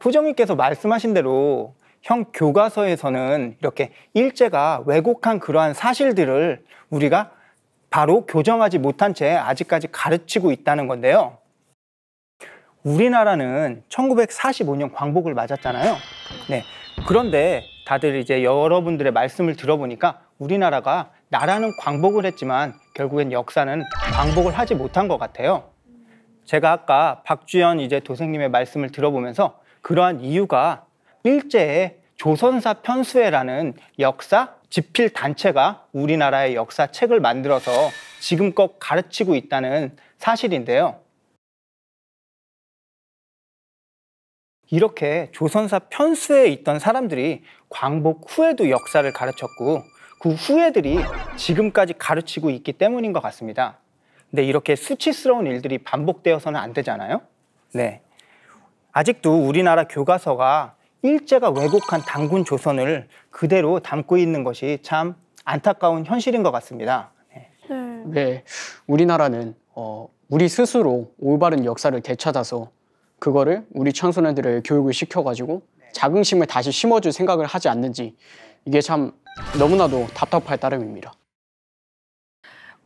후정님께서 말씀하신 대로 형 교과서에서는 이렇게 일제가 왜곡한 그러한 사실들을 우리가 바로 교정하지 못한 채 아직까지 가르치고 있다는 건데요. 우리나라는 1945년 광복을 맞았잖아요. 네. 그런데 다들 이제 여러분들의 말씀을 들어보니까 우리나라가 나라는 광복을 했지만 결국엔 역사는 광복을 하지 못한 것 같아요. 제가 아까 박주연 이제 도생님의 말씀을 들어보면서 그러한 이유가 일제에 조선사 편수회라는 역사 집필 단체가 우리나라의 역사 책을 만들어서 지금껏 가르치고 있다는 사실인데요. 이렇게 조선사 편수에 있던 사람들이 광복 후에도 역사를 가르쳤고 그 후예들이 지금까지 가르치고 있기 때문인 것 같습니다. 근데 네, 이렇게 수치스러운 일들이 반복되어서는 안 되잖아요. 네. 아직도 우리나라 교과서가 일제가 왜곡한 당군 조선을 그대로 담고 있는 것이 참 안타까운 현실인 것 같습니다. 네. 네. 네. 우리나라는 어, 우리 스스로 올바른 역사를 되찾아서 그거를 우리 청소년들의 교육을 시켜가지고 네. 자긍심을 다시 심어줄 생각을 하지 않는지 이게 참 너무나도 답답할 따름입니다.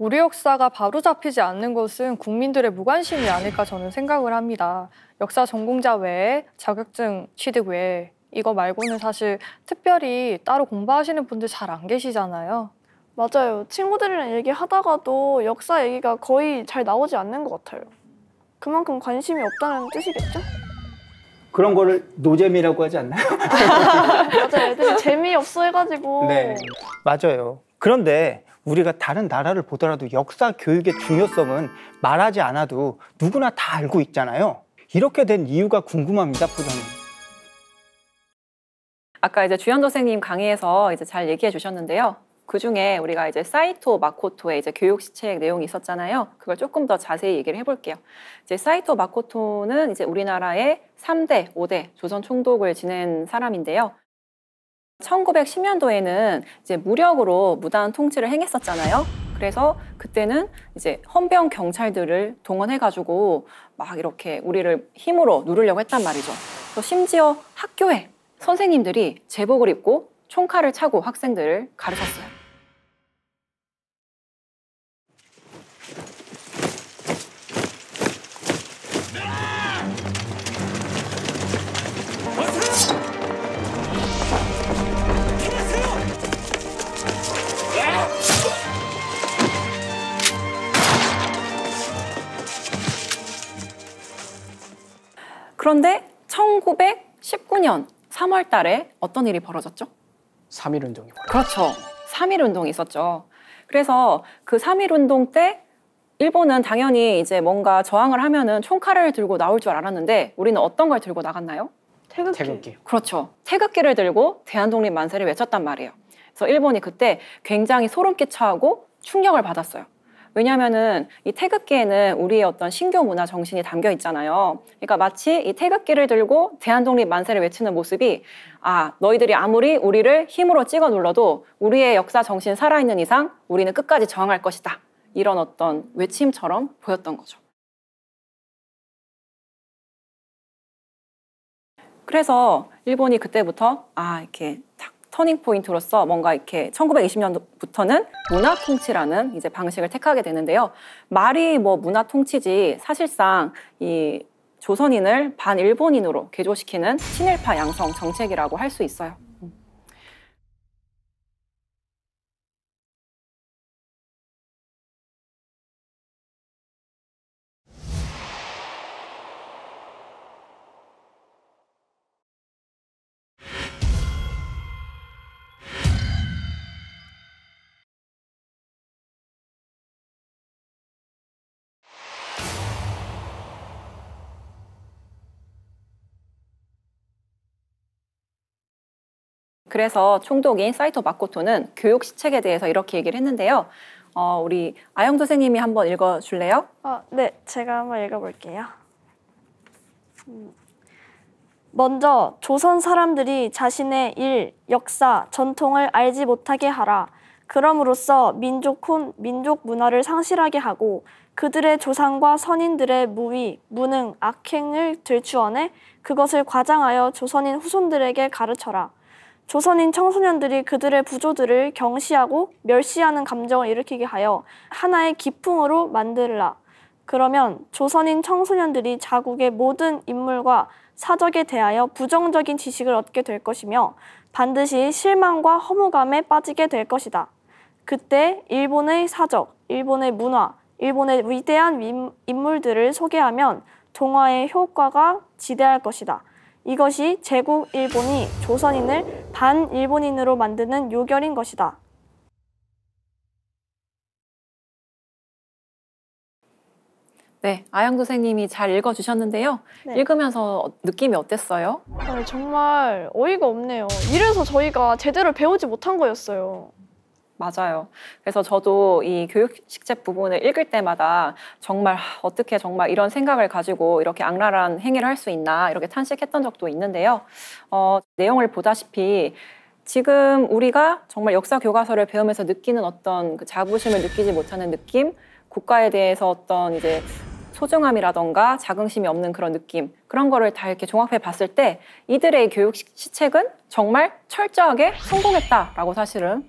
우리 역사가 바로잡히지 않는 것은 국민들의 무관심이 아닐까 저는 생각을 합니다. 역사 전공자 외에 자격증 취득 외에 이거 말고는 사실 특별히 따로 공부하시는 분들 잘 안 계시잖아요. 맞아요. 친구들이랑 얘기하다가도 역사 얘기가 거의 잘 나오지 않는 것 같아요. 그만큼 관심이 없다는 뜻이겠죠? 그런 거를 노잼이라고 하지 않나요? 맞아요. 애들 재미없어 해가지고. 네. 맞아요. 그런데 우리가 다른 나라를 보더라도 역사 교육의 중요성은 말하지 않아도 누구나 다 알고 있잖아요. 이렇게 된 이유가 궁금합니다, 부장님. 아까 이제 주현 선생님 강의에서 이제 잘 얘기해 주셨는데요. 그 중에 우리가 이제 사이토 마코토의 이제 교육 시책 내용이 있었잖아요. 그걸 조금 더 자세히 얘기를 해볼게요. 이제 사이토 마코토는 이제 우리나라의 3대, 5대 조선 총독을 지낸 사람인데요. 1910년도에는 이제 무력으로 무단 통치를 행했었잖아요. 그래서 그때는 이제 헌병 경찰들을 동원해가지고 막 이렇게 우리를 힘으로 누르려고 했단 말이죠. 또 심지어 학교에 선생님들이 제복을 입고 총칼을 차고 학생들을 가르쳤어요. 그런데 1919년 3월 달에 어떤 일이 벌어졌죠? 3.1 운동이 벌어졌죠. 그렇죠. 3.1 운동이 있었죠. 그래서 그3.1 운동 때 일본은 당연히 이제 뭔가 저항을 하면은 총칼을 들고 나올 줄 알았는데 우리는 어떤 걸 들고 나갔나요? 태극기. 태극기. 그렇죠. 태극기를 들고 대한독립 만세를 외쳤단 말이에요. 그래서 일본이 그때 굉장히 소름 끼쳐하고 충격을 받았어요. 왜냐하면은 이 태극기에는 우리의 어떤 신교 문화 정신이 담겨 있잖아요. 그러니까 마치 이 태극기를 들고 대한독립 만세를 외치는 모습이 아 너희들이 아무리 우리를 힘으로 찍어 눌러도 우리의 역사 정신 살아있는 이상 우리는 끝까지 저항할 것이다. 이런 어떤 외침처럼 보였던 거죠. 그래서 일본이 그때부터 아 이렇게 터닝 포인트로서 뭔가 이렇게 1920년부터는 문화 통치라는 이제 방식을 택하게 되는데요. 말이 뭐 문화 통치지 사실상 이 조선인을 반일본인으로 개조시키는 친일파 양성 정책이라고 할 수 있어요. 그래서 총독인 사이토 마코토는 교육 시책에 대해서 이렇게 얘기를 했는데요. 어, 우리 아영 선생님이 한번 읽어줄래요? 어, 네, 제가 한번 읽어볼게요. 음. 먼저 조선 사람들이 자신의 일, 역사, 전통을 알지 못하게 하라. 그럼으로써 민족 혼, 민족 문화를 상실하게 하고 그들의 조상과 선인들의 무위, 무능, 악행을 들추어내 그것을 과장하여 조선인 후손들에게 가르쳐라. 조선인 청소년들이 그들의 부조들을 경시하고 멸시하는 감정을 일으키게 하여 하나의 기풍으로 만들라. 그러면 조선인 청소년들이 자국의 모든 인물과 사적에 대하여 부정적인 지식을 얻게 될 것이며 반드시 실망과 허무감에 빠지게 될 것이다. 그때 일본의 사적, 일본의 문화, 일본의 위대한 인물들을 소개하면 동화의 효과가 지대할 것이다. 이것이 제국 일본이 조선인을 반일본인으로 만드는 요결인 것이다. 네, 아양 선생님이 잘 읽어주셨는데요. 네. 읽으면서 느낌이 어땠어요? 네, 정말 어이가 없네요. 이래서 저희가 제대로 배우지 못한 거였어요. 맞아요. 그래서 저도 이 교육식책 부분을 읽을 때마다 정말 어떻게 정말 이런 생각을 가지고 이렇게 악랄한 행위를 할 수 있나 이렇게 탄식했던 적도 있는데요. 어, 내용을 보다시피 지금 우리가 정말 역사 교과서를 배우면서 느끼는 어떤 그 자부심을 느끼지 못하는 느낌, 국가에 대해서 어떤 이제 소중함이라던가 자긍심이 없는 그런 느낌 그런 거를 다 이렇게 종합해 봤을 때 이들의 교육 시책은 정말 철저하게 성공했다라고 사실은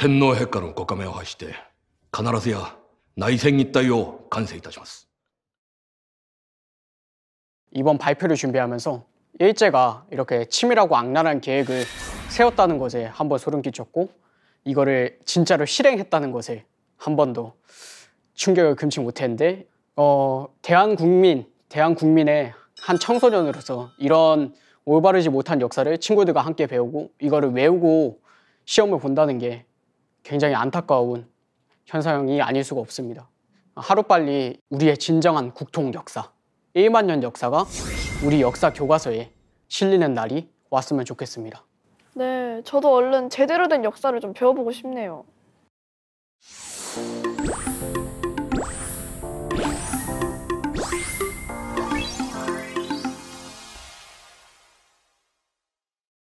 天皇陛下のご仮面を拝して必ずや内戦一体を完成いたします 이번 발표를 준비하면서 일제가 이렇게 치밀하고 악랄한 계획을 세웠다는 것에 한번 소름 끼쳤고 이거를 진짜로 실행했다는 것에 한번도 충격을 금치 못했는데 어, 대한 국민, 대한 국민의 한 청소년으로서 이런 올바르지 못한 역사를 친구들과 함께 배우고 이거를 외우고 시험을 본다는 게 굉장히 안타까운 현상이 아닐 수가 없습니다. 하루빨리 우리의 진정한 국통 역사, 1만 년 역사가 우리 역사 교과서에 실리는 날이 왔으면 좋겠습니다. 네, 저도 얼른 제대로 된 역사를 좀 배워보고 싶네요.